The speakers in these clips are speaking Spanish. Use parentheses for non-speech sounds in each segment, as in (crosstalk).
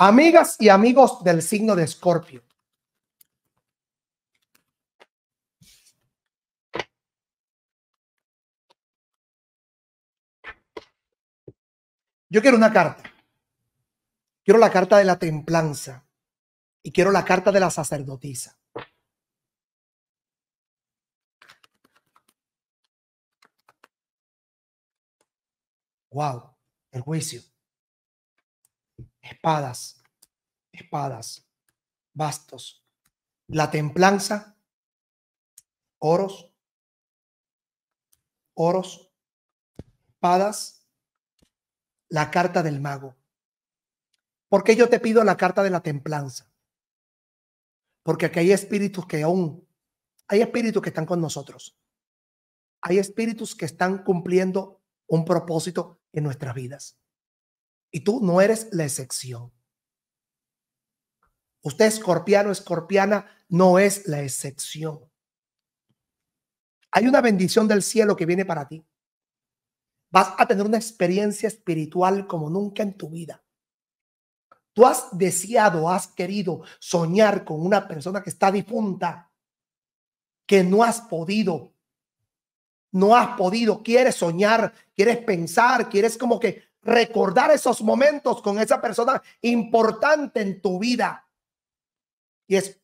Amigas y amigos del signo de Escorpio. Yo quiero una carta. Quiero la carta de la templanza y quiero la carta de la sacerdotisa. Wow, el juicio espadas, espadas, bastos, la templanza, oros, oros, espadas, la carta del mago. ¿Por qué yo te pido la carta de la templanza? Porque aquí hay espíritus que aún, hay espíritus que están con nosotros. Hay espíritus que están cumpliendo un propósito en nuestras vidas. Y tú no eres la excepción. Usted escorpiano, escorpiana, no es la excepción. Hay una bendición del cielo que viene para ti. Vas a tener una experiencia espiritual como nunca en tu vida. Tú has deseado, has querido soñar con una persona que está difunta, que no has podido. No has podido, quieres soñar, quieres pensar, quieres como que recordar esos momentos con esa persona importante en tu vida. Y es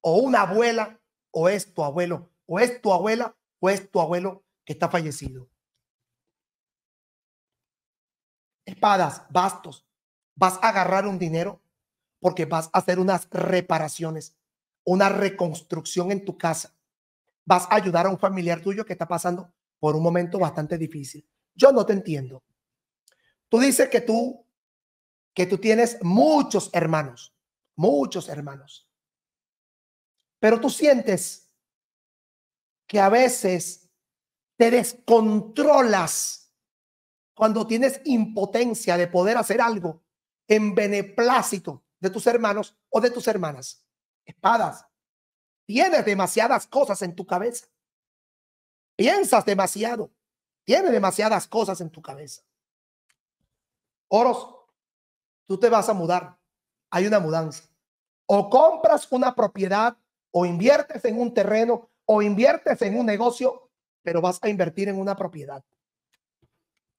o una abuela, o es tu abuelo, o es tu abuela, o es tu abuelo que está fallecido. Espadas, bastos. Vas a agarrar un dinero porque vas a hacer unas reparaciones, una reconstrucción en tu casa. Vas a ayudar a un familiar tuyo que está pasando por un momento bastante difícil. Yo no te entiendo. Tú dices que tú, que tú tienes muchos hermanos, muchos hermanos. Pero tú sientes que a veces te descontrolas cuando tienes impotencia de poder hacer algo en beneplácito de tus hermanos o de tus hermanas. Espadas. Tienes demasiadas cosas en tu cabeza. Piensas demasiado. Tienes demasiadas cosas en tu cabeza. Oros, tú te vas a mudar. Hay una mudanza. O compras una propiedad, o inviertes en un terreno, o inviertes en un negocio, pero vas a invertir en una propiedad.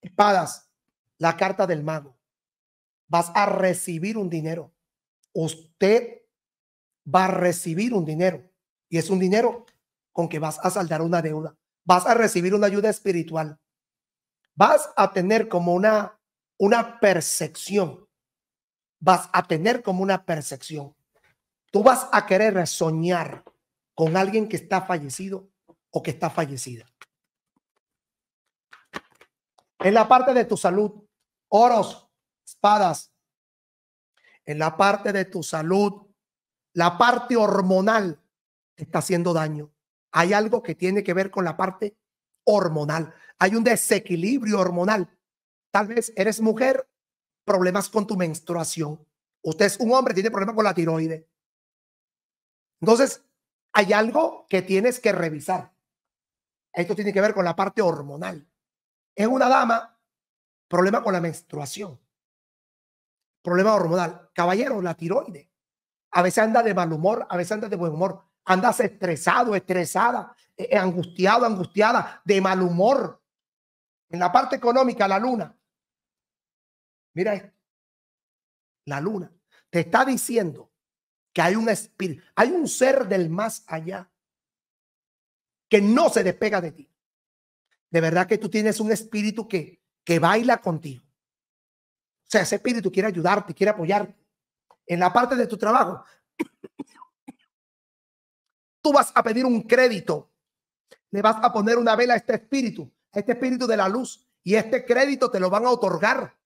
Espadas, la carta del mago. Vas a recibir un dinero. Usted va a recibir un dinero. Y es un dinero con que vas a saldar una deuda. Vas a recibir una ayuda espiritual. Vas a tener como una una percepción. Vas a tener como una percepción. Tú vas a querer soñar con alguien que está fallecido o que está fallecida. En la parte de tu salud, oros, espadas. En la parte de tu salud, la parte hormonal está haciendo daño. Hay algo que tiene que ver con la parte hormonal. Hay un desequilibrio hormonal Tal vez eres mujer, problemas con tu menstruación. Usted es un hombre, tiene problemas con la tiroide. Entonces, hay algo que tienes que revisar. Esto tiene que ver con la parte hormonal. Es una dama, problema con la menstruación. Problema hormonal. Caballero, la tiroides. A veces anda de mal humor, a veces anda de buen humor. Andas estresado, estresada, eh, eh, angustiado, angustiada, de mal humor. En la parte económica, la luna, Mira esto. La luna te está diciendo que hay un espíritu, hay un ser del más allá que no se despega de ti. De verdad que tú tienes un espíritu que, que baila contigo. O sea, ese espíritu quiere ayudarte, quiere apoyarte. En la parte de tu trabajo, (coughs) tú vas a pedir un crédito. Le vas a poner una vela a este espíritu, este espíritu de la luz. Y este crédito te lo van a otorgar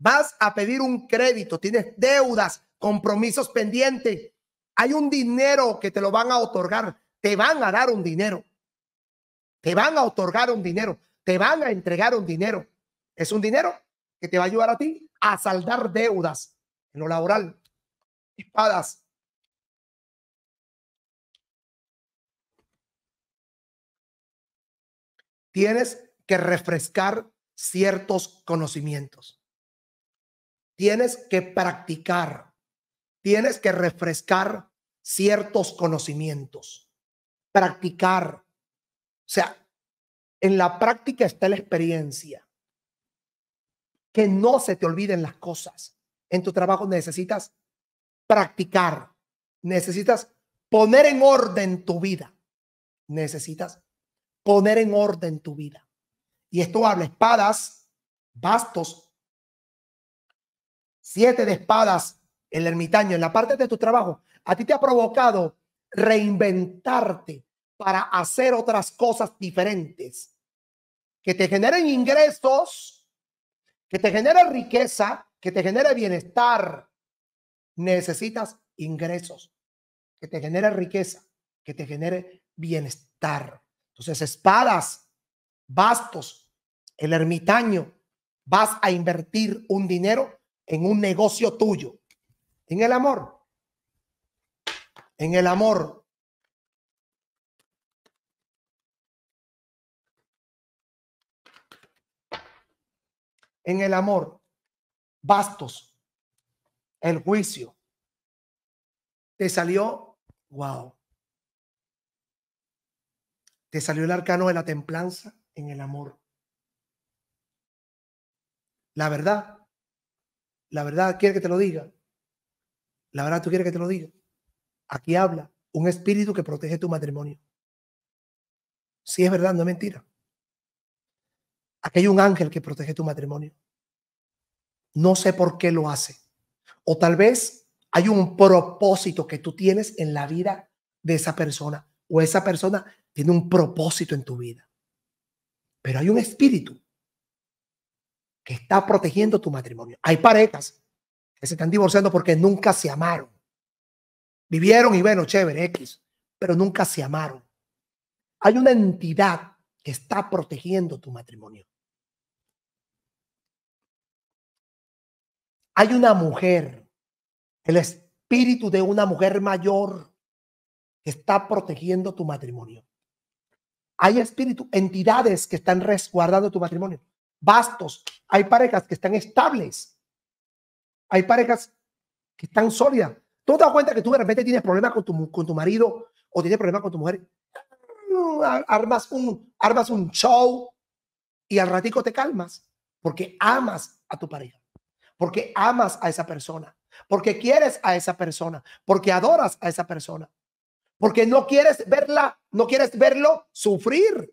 vas a pedir un crédito, tienes deudas, compromisos pendientes, hay un dinero que te lo van a otorgar, te van a dar un dinero, te van a otorgar un dinero, te van a entregar un dinero. Es un dinero que te va a ayudar a ti a saldar deudas en lo laboral, espadas. Tienes que refrescar ciertos conocimientos tienes que practicar, tienes que refrescar ciertos conocimientos, practicar. O sea, en la práctica está la experiencia. Que no se te olviden las cosas. En tu trabajo necesitas practicar, necesitas poner en orden tu vida. Necesitas poner en orden tu vida. Y esto habla espadas, bastos, siete de espadas, el ermitaño, en la parte de tu trabajo, a ti te ha provocado reinventarte para hacer otras cosas diferentes que te generen ingresos, que te genere riqueza, que te genere bienestar. Necesitas ingresos, que te genere riqueza, que te genere bienestar. Entonces, espadas, bastos, el ermitaño, vas a invertir un dinero en un negocio tuyo, en el amor. En el amor. En el amor. Bastos. El juicio. Te salió, wow. Te salió el arcano de la templanza en el amor. La verdad la verdad quiere que te lo diga. La verdad tú quieres que te lo diga. Aquí habla un espíritu que protege tu matrimonio. Si es verdad, no es mentira. Aquí hay un ángel que protege tu matrimonio. No sé por qué lo hace. O tal vez hay un propósito que tú tienes en la vida de esa persona. O esa persona tiene un propósito en tu vida. Pero hay un espíritu que está protegiendo tu matrimonio. Hay parejas que se están divorciando porque nunca se amaron. Vivieron y bueno, chévere, X, pero nunca se amaron. Hay una entidad que está protegiendo tu matrimonio. Hay una mujer, el espíritu de una mujer mayor que está protegiendo tu matrimonio. Hay espíritu, entidades que están resguardando tu matrimonio bastos. Hay parejas que están estables. Hay parejas que están sólidas. ¿Tú te das cuenta que tú de repente tienes problemas con tu, con tu marido o tienes problemas con tu mujer? Mm, armas un, armas un show y al ratico te calmas porque amas a tu pareja, porque amas a esa persona, porque quieres a esa persona, porque adoras a esa persona, porque no quieres verla, no quieres verlo sufrir.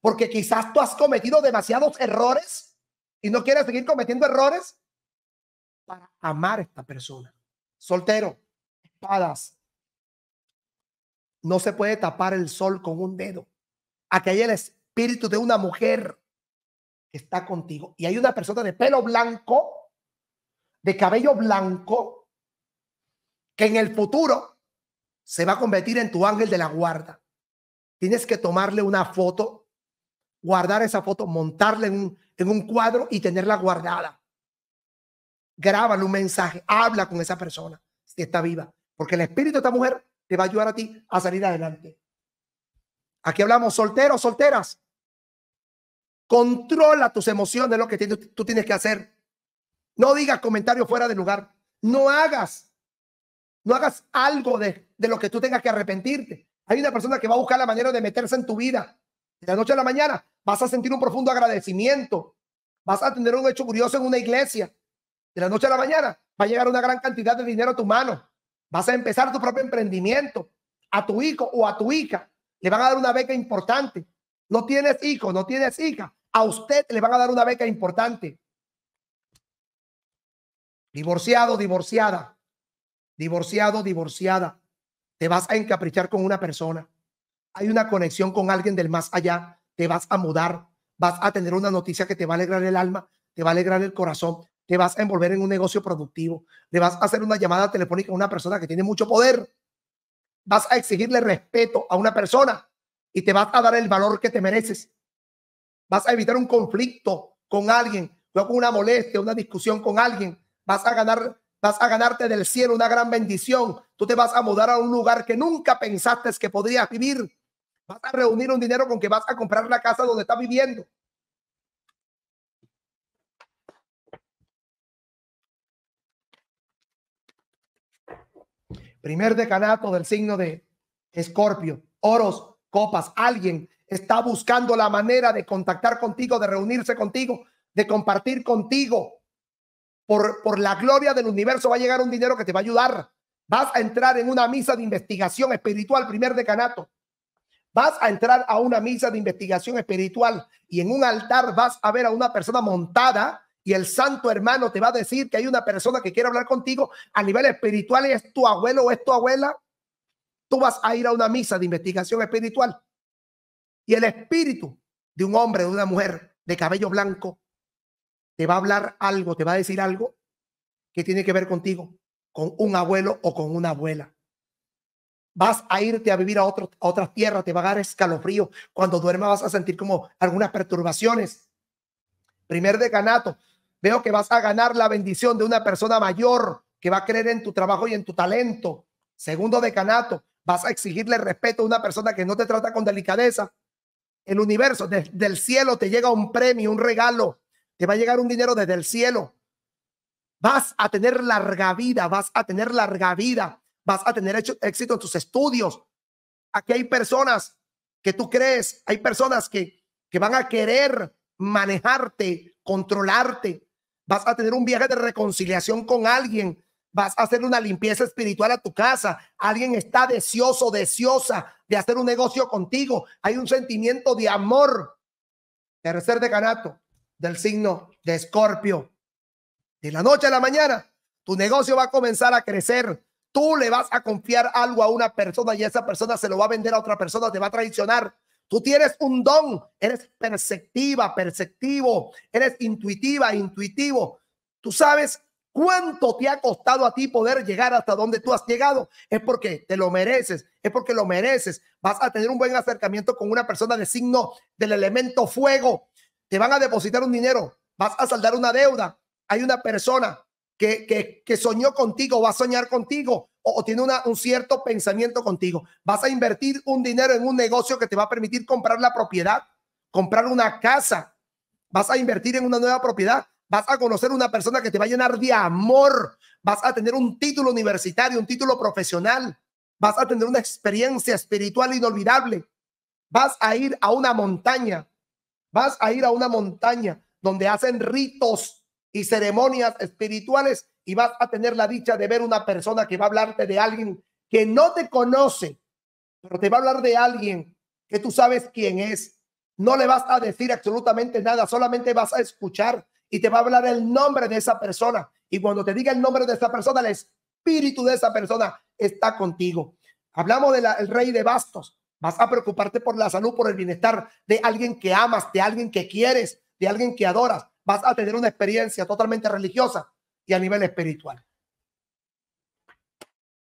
Porque quizás tú has cometido demasiados errores y no quieres seguir cometiendo errores para amar a esta persona. Soltero, espadas. No se puede tapar el sol con un dedo. Aquí hay el espíritu de una mujer que está contigo. Y hay una persona de pelo blanco, de cabello blanco, que en el futuro se va a convertir en tu ángel de la guarda. Tienes que tomarle una foto guardar esa foto, montarla en un, en un cuadro y tenerla guardada. Grábale un mensaje, habla con esa persona si está viva, porque el espíritu de esta mujer te va a ayudar a ti a salir adelante. Aquí hablamos solteros, solteras. Controla tus emociones, lo que tú tienes que hacer. No digas comentarios fuera de lugar. No hagas, no hagas algo de, de lo que tú tengas que arrepentirte. Hay una persona que va a buscar la manera de meterse en tu vida de la noche a la mañana vas a sentir un profundo agradecimiento. Vas a tener un hecho curioso en una iglesia. De la noche a la mañana va a llegar una gran cantidad de dinero a tu mano. Vas a empezar tu propio emprendimiento. A tu hijo o a tu hija le van a dar una beca importante. No tienes hijo, no tienes hija. A usted le van a dar una beca importante. Divorciado, divorciada. Divorciado, divorciada. Te vas a encaprichar con una persona hay una conexión con alguien del más allá, te vas a mudar, vas a tener una noticia que te va a alegrar el alma, te va a alegrar el corazón, te vas a envolver en un negocio productivo, le vas a hacer una llamada telefónica a una persona que tiene mucho poder, vas a exigirle respeto a una persona y te vas a dar el valor que te mereces. Vas a evitar un conflicto con alguien, luego una molestia, una discusión con alguien, vas a ganar vas a ganarte del cielo una gran bendición, tú te vas a mudar a un lugar que nunca pensaste que podrías vivir, Vas a reunir un dinero con que vas a comprar la casa donde estás viviendo. Primer decanato del signo de Escorpio, oros, copas. Alguien está buscando la manera de contactar contigo, de reunirse contigo, de compartir contigo. Por, por la gloria del universo va a llegar un dinero que te va a ayudar. Vas a entrar en una misa de investigación espiritual, primer decanato vas a entrar a una misa de investigación espiritual y en un altar vas a ver a una persona montada y el santo hermano te va a decir que hay una persona que quiere hablar contigo a nivel espiritual y es tu abuelo o es tu abuela, tú vas a ir a una misa de investigación espiritual y el espíritu de un hombre, de una mujer de cabello blanco, te va a hablar algo, te va a decir algo que tiene que ver contigo, con un abuelo o con una abuela vas a irte a vivir a, otro, a otras tierras, te va a dar escalofrío. Cuando duermas vas a sentir como algunas perturbaciones. Primer decanato, veo que vas a ganar la bendición de una persona mayor que va a creer en tu trabajo y en tu talento. Segundo decanato, vas a exigirle respeto a una persona que no te trata con delicadeza. El universo, desde del cielo te llega un premio, un regalo. Te va a llegar un dinero desde el cielo. Vas a tener larga vida, vas a tener larga vida vas a tener éxito en tus estudios. Aquí hay personas que tú crees, hay personas que, que van a querer manejarte, controlarte. Vas a tener un viaje de reconciliación con alguien. Vas a hacer una limpieza espiritual a tu casa. Alguien está deseoso, deseosa de hacer un negocio contigo. Hay un sentimiento de amor. Tercer decanato del signo de Escorpio. De la noche a la mañana, tu negocio va a comenzar a crecer. Tú le vas a confiar algo a una persona y esa persona se lo va a vender a otra persona, te va a traicionar. Tú tienes un don, eres perceptiva, perceptivo, eres intuitiva, intuitivo. Tú sabes cuánto te ha costado a ti poder llegar hasta donde tú has llegado. Es porque te lo mereces, es porque lo mereces. Vas a tener un buen acercamiento con una persona de signo del elemento fuego. Te van a depositar un dinero, vas a saldar una deuda. Hay una persona que, soñó contigo, va a soñar contigo o, tiene una, un cierto pensamiento contigo. Vas a invertir un dinero en un negocio que te va a permitir comprar la propiedad, comprar una casa, vas a invertir en una nueva propiedad, vas a conocer una persona que te va a llenar de amor, vas a tener un título universitario, un título profesional, vas a tener una experiencia espiritual inolvidable, vas a ir a una montaña, vas a ir a una montaña donde hacen ritos y ceremonias espirituales y vas a tener la dicha de ver una persona que va a hablarte de alguien que no te conoce, pero te va a hablar de alguien que tú sabes quién es. No le vas a decir absolutamente nada, solamente vas a escuchar y te va a hablar el nombre de esa persona. Y cuando te diga el nombre de esa persona, el espíritu de esa persona está contigo. Hablamos del rey de bastos. Vas a preocuparte por la salud, por el bienestar de alguien que amas, de alguien que quieres, de alguien que adoras vas a tener una experiencia totalmente religiosa y a nivel espiritual.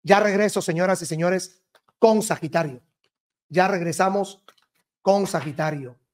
Ya regreso, señoras y señores, con Sagitario. Ya regresamos con Sagitario.